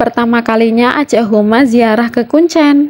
Pertama kalinya Aja humas ziarah ke Kuncen.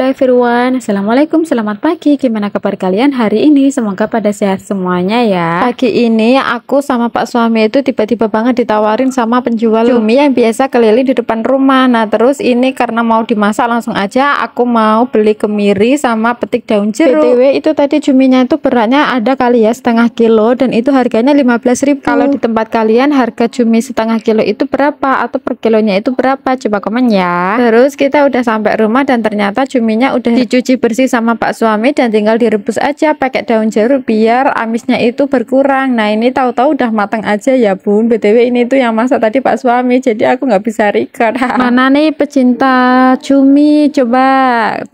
Halo everyone, Assalamualaikum, selamat pagi Gimana kabar kalian hari ini? Semoga pada sehat semuanya ya Pagi ini aku sama pak suami itu tiba-tiba banget ditawarin sama penjual cumi yang biasa keliling di depan rumah Nah terus ini karena mau dimasak langsung aja aku mau beli kemiri sama petik daun jeruk BTW itu tadi cuminya itu beratnya ada kali ya setengah kilo dan itu harganya 15 ribu Kalau di tempat kalian harga cumi setengah kilo itu berapa atau per kilonya itu berapa? Coba komen ya Terus kita udah sampai rumah dan ternyata cumi minyak udah iya. dicuci bersih sama pak suami dan tinggal direbus aja pakai daun jeruk biar amisnya itu berkurang nah ini tahu-tahu udah matang aja ya bun btw ini tuh yang masak tadi pak suami jadi aku nggak bisa record mana nih pecinta cumi coba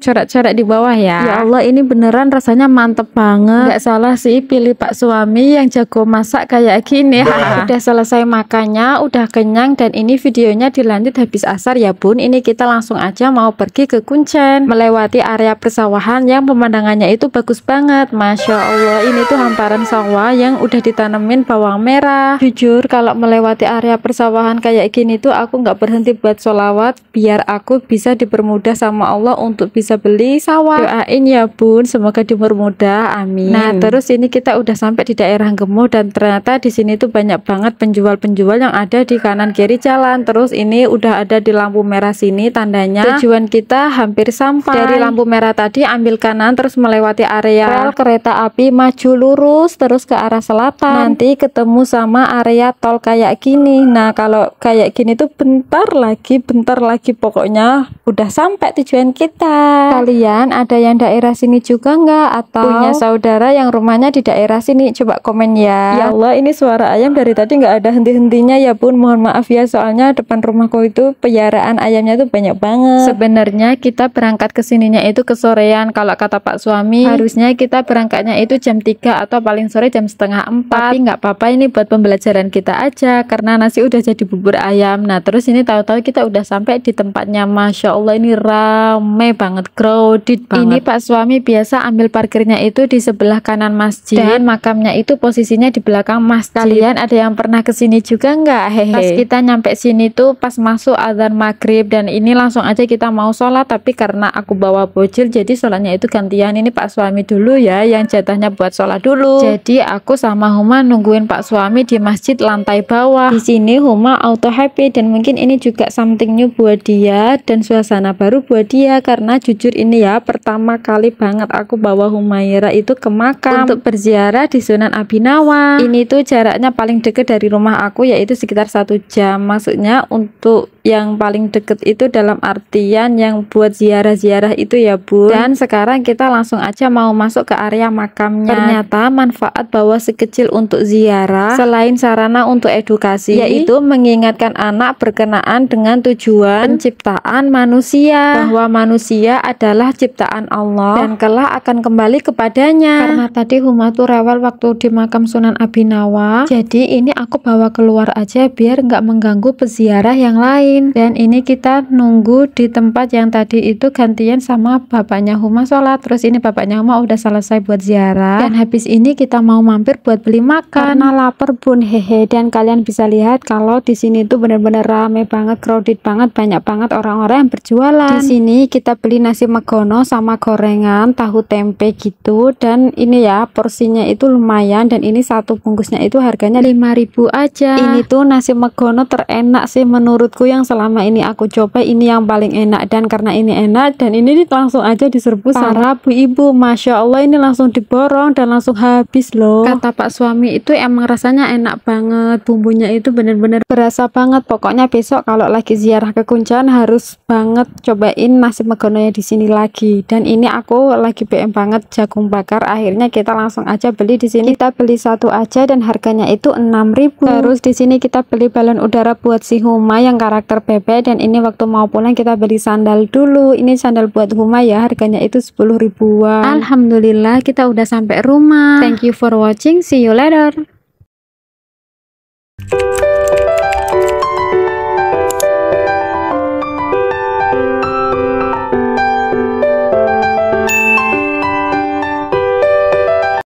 corak-corak di bawah ya ya Allah ini beneran rasanya mantep banget nggak salah sih pilih pak suami yang jago masak kayak gini udah selesai makannya udah kenyang dan ini videonya dilanjut habis asar ya bun ini kita langsung aja mau pergi ke Kuncen melewati area persawahan yang pemandangannya itu bagus banget Masya Allah ini tuh hamparan sawah yang udah ditanemin bawang merah jujur kalau melewati area persawahan kayak gini tuh aku nggak berhenti buat sholawat biar aku bisa dipermudah sama Allah untuk bisa beli sawah doain ya bun semoga dipermudah amin nah terus ini kita udah sampai di daerah Gemuh dan ternyata di sini tuh banyak banget penjual-penjual yang ada di kanan kiri jalan terus ini udah ada di lampu merah sini tandanya tujuan kita hampir sampai sampai. Dari lampu merah tadi ambil kanan terus melewati area rel kereta api maju lurus terus ke arah selatan. Nanti ketemu sama area tol kayak gini. Nah, kalau kayak gini tuh bentar lagi, bentar lagi pokoknya udah sampai tujuan kita. Kalian ada yang daerah sini juga nggak atau punya saudara yang rumahnya di daerah sini? Coba komen ya. Ya Allah, ini suara ayam dari tadi nggak ada henti-hentinya ya, pun Mohon maaf ya soalnya depan rumahku itu peliharaan ayamnya tuh banyak banget. Sebenarnya kita berangkat kesininya itu kesorean kalau kata pak suami harusnya kita berangkatnya itu jam 3 atau paling sore jam setengah 4 tapi nggak apa-apa ini buat pembelajaran kita aja karena nasi udah jadi bubur ayam nah terus ini tahu-tahu kita udah sampai di tempatnya Masya Allah ini rame banget crowded banget ini pak suami biasa ambil parkirnya itu di sebelah kanan masjid dan makamnya itu posisinya di belakang masjid kalian ada yang pernah kesini juga nggak hehe pas kita nyampe sini tuh pas masuk azan maghrib dan ini langsung aja kita mau sholat tapi karena aku aku bawa bocil jadi sholatnya itu gantian ini pak suami dulu ya yang jatahnya buat sholat dulu jadi aku sama Huma nungguin pak suami di masjid lantai bawah di sini Huma auto happy dan mungkin ini juga something new buat dia dan suasana baru buat dia karena jujur ini ya pertama kali banget aku bawa Humaira itu ke makam untuk berziarah di Sunan Abinawa ini tuh jaraknya paling deket dari rumah aku yaitu sekitar satu jam maksudnya untuk yang paling deket itu dalam artian yang buat ziarah-ziarah ziarah itu ya Bu. dan sekarang kita langsung aja mau masuk ke area makamnya ternyata manfaat bahwa sekecil untuk ziarah selain sarana untuk edukasi yaitu mengingatkan anak berkenaan dengan tujuan penciptaan manusia bahwa manusia adalah ciptaan Allah dan kelak akan kembali kepadanya karena tadi Humatu rewel waktu di makam Sunan Abinawa jadi ini aku bawa keluar aja biar nggak mengganggu peziarah yang lain dan ini kita nunggu di tempat yang tadi itu ganti gantian sama bapaknya Huma sholat terus ini bapaknya Huma udah selesai buat ziarah dan habis ini kita mau mampir buat beli makan karena lapar bun hehe dan kalian bisa lihat kalau di sini tuh bener-bener rame banget crowded banget banyak banget orang-orang yang berjualan di sini kita beli nasi megono sama gorengan tahu tempe gitu dan ini ya porsinya itu lumayan dan ini satu bungkusnya itu harganya 5000 aja ini tuh nasi megono terenak sih menurutku yang selama ini aku coba ini yang paling enak dan karena ini enak dan ini langsung aja diserbu para bu ibu masya allah ini langsung diborong dan langsung habis loh kata pak suami itu emang rasanya enak banget bumbunya itu bener-bener berasa banget pokoknya besok kalau lagi ziarah ke kuncan harus banget cobain nasi megononya di sini lagi dan ini aku lagi BM banget jagung bakar akhirnya kita langsung aja beli di sini kita beli satu aja dan harganya itu 6000 terus di sini kita beli balon udara buat si Huma yang karakter bebek dan ini waktu mau pulang kita beli sandal dulu ini sandal jual buat rumah ya harganya itu 10 ribuan alhamdulillah kita udah sampai rumah thank you for watching see you later